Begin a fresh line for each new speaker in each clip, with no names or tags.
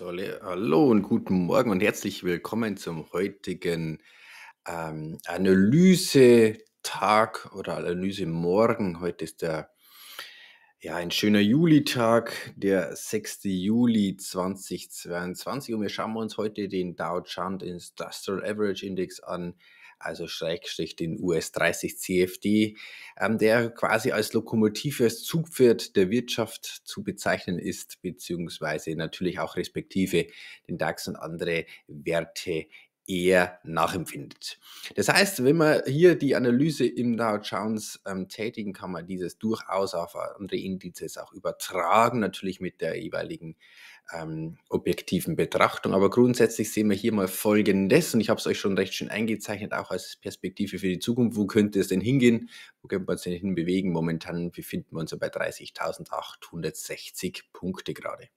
hallo und guten Morgen und herzlich willkommen zum heutigen ähm, Analyse-Tag oder Analyse-Morgen. Heute ist der, ja, ein schöner Juli-Tag, der 6. Juli 2022 und wir schauen uns heute den Dow Chant Industrial Average Index an also Schrägstrich den US 30 CFD, ähm, der quasi als Lokomotive, als Zugpferd der Wirtschaft zu bezeichnen ist, beziehungsweise natürlich auch respektive den DAX und andere Werte eher nachempfindet. Das heißt, wenn man hier die Analyse im Dow Jones ähm, tätigen, kann man dieses durchaus auf andere Indizes auch übertragen, natürlich mit der jeweiligen ähm, objektiven Betrachtung. Aber grundsätzlich sehen wir hier mal Folgendes und ich habe es euch schon recht schön eingezeichnet, auch als Perspektive für die Zukunft. Wo könnte es denn hingehen? Wo könnte man es denn hinbewegen? Momentan befinden wir uns ja bei 30.860 Punkte gerade.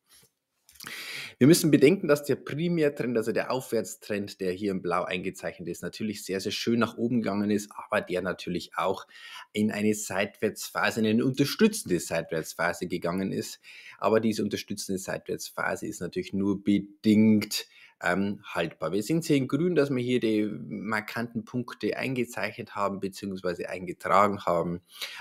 Wir müssen bedenken, dass der Primärtrend, also der Aufwärtstrend, der hier in Blau eingezeichnet ist, natürlich sehr, sehr schön nach oben gegangen ist, aber der natürlich auch in eine Seitwärtsphase, in eine unterstützende Seitwärtsphase gegangen ist. Aber diese unterstützende Seitwärtsphase ist natürlich nur bedingt ähm, haltbar. Wir sehen hier in grün, dass wir hier die markanten Punkte eingezeichnet haben bzw. eingetragen haben.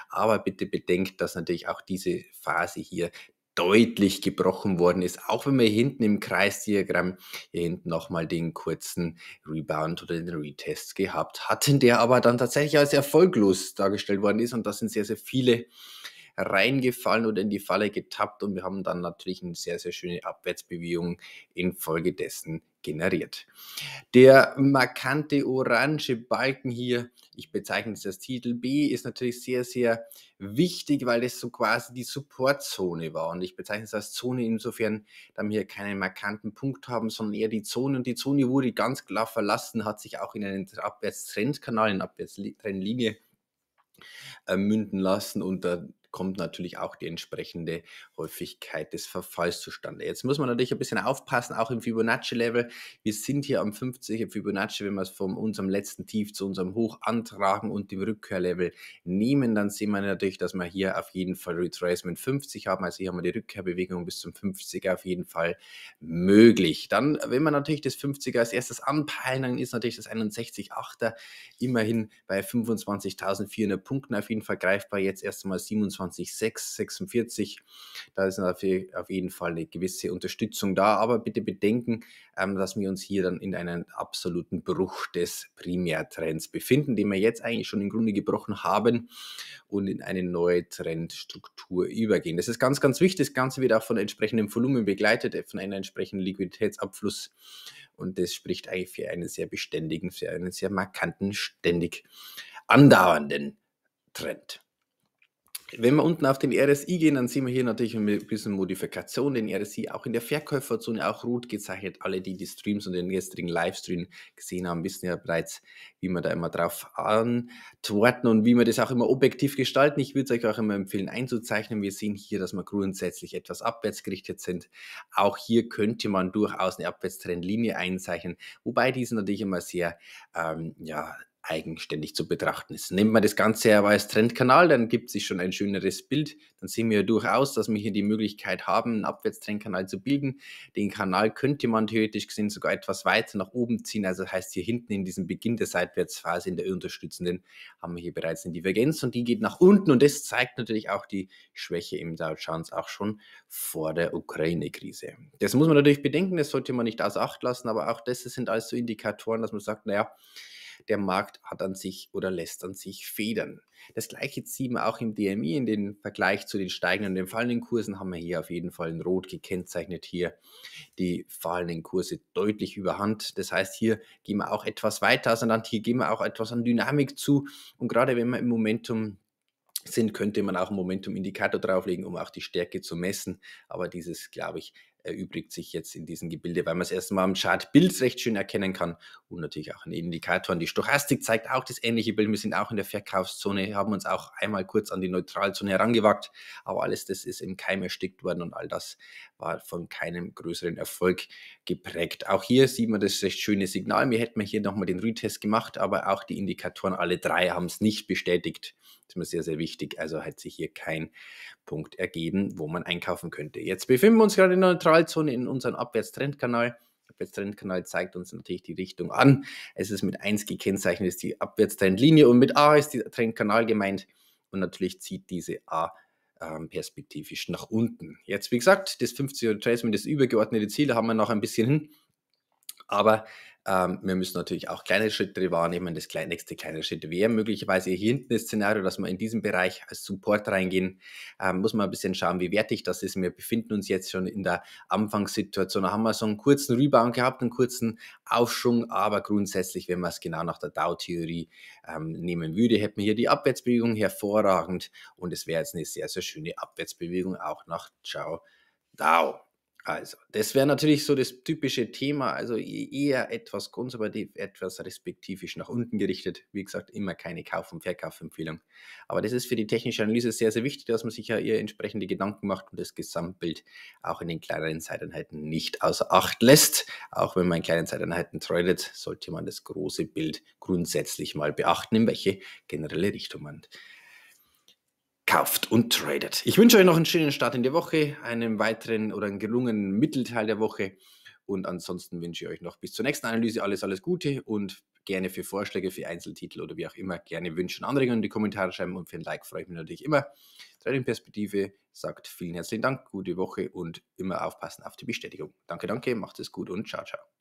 Aber bitte bedenkt, dass natürlich auch diese Phase hier deutlich gebrochen worden ist. Auch wenn wir hinten im Kreisdiagramm hier hinten nochmal den kurzen Rebound oder den Retest gehabt hatten, der aber dann tatsächlich als erfolglos dargestellt worden ist. Und das sind sehr, sehr viele reingefallen oder in die Falle getappt und wir haben dann natürlich eine sehr, sehr schöne Abwärtsbewegung infolgedessen generiert. Der markante orange Balken hier, ich bezeichne es als Titel B, ist natürlich sehr, sehr wichtig, weil das so quasi die Supportzone war. Und ich bezeichne es als Zone insofern, da wir hier keinen markanten Punkt haben, sondern eher die Zone. Und die Zone wurde ganz klar verlassen, hat sich auch in einen Abwärtstrendkanal, in Abwärtstrendlinie äh, münden lassen und da kommt natürlich auch die entsprechende Häufigkeit des Verfalls zustande. Jetzt muss man natürlich ein bisschen aufpassen, auch im Fibonacci-Level. Wir sind hier am 50er Fibonacci, wenn wir es von unserem letzten Tief zu unserem Hoch antragen und dem Rückkehrlevel nehmen, dann sehen wir natürlich, dass wir hier auf jeden Fall Retracement 50 haben. Also hier haben wir die Rückkehrbewegung bis zum 50er auf jeden Fall möglich. Dann, wenn wir natürlich das 50er als erstes anpeilen, dann ist natürlich das 61,8er immerhin bei 25.400 Punkten auf jeden Fall greifbar. Jetzt erstmal 27 26, 46. Da ist auf jeden Fall eine gewisse Unterstützung da. Aber bitte bedenken, ähm, dass wir uns hier dann in einem absoluten Bruch des Primärtrends befinden, den wir jetzt eigentlich schon im Grunde gebrochen haben und in eine neue Trendstruktur übergehen. Das ist ganz, ganz wichtig. Das Ganze wird auch von entsprechendem Volumen begleitet, äh, von einem entsprechenden Liquiditätsabfluss. Und das spricht eigentlich für einen sehr beständigen, für einen sehr markanten, ständig andauernden Trend. Wenn wir unten auf den RSI gehen, dann sehen wir hier natürlich ein bisschen Modifikation, den RSI auch in der Verkäuferzone, auch rot gezeichnet. Alle, die die Streams und den gestrigen Livestream gesehen haben, wissen ja bereits, wie man da immer drauf antworten und wie man das auch immer objektiv gestalten. Ich würde es euch auch immer empfehlen einzuzeichnen. Wir sehen hier, dass wir grundsätzlich etwas abwärts gerichtet sind. Auch hier könnte man durchaus eine Abwärtstrendlinie einzeichnen, wobei diese natürlich immer sehr ähm, ja, eigenständig zu betrachten ist. Nimmt man das Ganze aber als Trendkanal, dann gibt sich schon ein schöneres Bild. Dann sehen wir durchaus, dass wir hier die Möglichkeit haben, einen Abwärtstrendkanal zu bilden. Den Kanal könnte man theoretisch gesehen sogar etwas weiter nach oben ziehen. Also das heißt, hier hinten in diesem Beginn der Seitwärtsphase, in der unterstützenden, haben wir hier bereits eine Divergenz und die geht nach unten. Und das zeigt natürlich auch die Schwäche im Dow Jones auch schon vor der Ukraine-Krise. Das muss man natürlich bedenken, das sollte man nicht außer Acht lassen, aber auch das sind alles so Indikatoren, dass man sagt, naja, der Markt hat an sich oder lässt an sich federn. Das gleiche ziehen wir auch im DMI in den Vergleich zu den steigenden und den fallenden Kursen haben wir hier auf jeden Fall in Rot gekennzeichnet hier die fallenden Kurse deutlich überhand. Das heißt, hier gehen wir auch etwas weiter auseinander, hier gehen wir auch etwas an Dynamik zu und gerade wenn wir im Momentum sind, könnte man auch einen Momentum-Indikator drauflegen, um auch die Stärke zu messen. Aber dieses, glaube ich, erübrigt sich jetzt in diesem Gebilde, weil man es erstmal am Chart Chartbild recht schön erkennen kann und natürlich auch an den Indikatoren. Die Stochastik zeigt auch das ähnliche Bild. Wir sind auch in der Verkaufszone, haben uns auch einmal kurz an die Neutralzone herangewagt, aber alles das ist im Keim erstickt worden und all das war von keinem größeren Erfolg geprägt. Auch hier sieht man das recht schöne Signal. Wir hätten hier nochmal den Retest gemacht, aber auch die Indikatoren, alle drei haben es nicht bestätigt. Das ist mir sehr, sehr wichtig. Also hat sich hier kein Punkt ergeben, wo man einkaufen könnte. Jetzt befinden wir uns gerade in der Neutralzone in unserem Abwärtstrendkanal. Abwärtstrendkanal zeigt uns natürlich die Richtung an. Es ist mit 1 gekennzeichnet, ist die Abwärtstrendlinie und mit A ist der Trendkanal gemeint. Und natürlich zieht diese A ähm, perspektivisch nach unten. Jetzt, wie gesagt, das 50er Traceman, das übergeordnete Ziel, haben wir noch ein bisschen hin. Aber ähm, wir müssen natürlich auch kleine Schritte wahrnehmen. Das nächste kleine Schritt wäre möglicherweise hier hinten das Szenario, dass wir in diesem Bereich als Support reingehen. Ähm, muss man ein bisschen schauen, wie wertig das ist. Wir befinden uns jetzt schon in der Anfangssituation. Da haben wir so einen kurzen Rebound gehabt, einen kurzen Aufschwung. Aber grundsätzlich, wenn man es genau nach der Dow-Theorie ähm, nehmen würde, hätten wir hier die Abwärtsbewegung hervorragend. Und es wäre jetzt eine sehr, sehr schöne Abwärtsbewegung auch nach Ciao Dow. Also, das wäre natürlich so das typische Thema, also e-, eher etwas konservativ, etwas respektivisch nach unten gerichtet. Wie gesagt, immer keine Kauf- und Verkaufempfehlung. Aber das ist für die technische Analyse sehr, sehr wichtig, dass man sich ja ihr entsprechende Gedanken macht und das Gesamtbild auch in den kleineren Zeiteinheiten nicht außer Acht lässt. Auch wenn man in kleinen Zeiteinheiten tradet, sollte man das große Bild grundsätzlich mal beachten, in welche generelle Richtung man kauft und tradet. Ich wünsche euch noch einen schönen Start in der Woche, einen weiteren oder einen gelungenen Mittelteil der Woche. Und ansonsten wünsche ich euch noch bis zur nächsten Analyse alles, alles Gute und gerne für Vorschläge, für Einzeltitel oder wie auch immer, gerne Wünsche und Anregungen in die Kommentare schreiben und für ein Like freue ich mich natürlich immer. Trading Perspektive sagt vielen herzlichen Dank, gute Woche und immer aufpassen auf die Bestätigung. Danke, danke, macht es gut und ciao, ciao.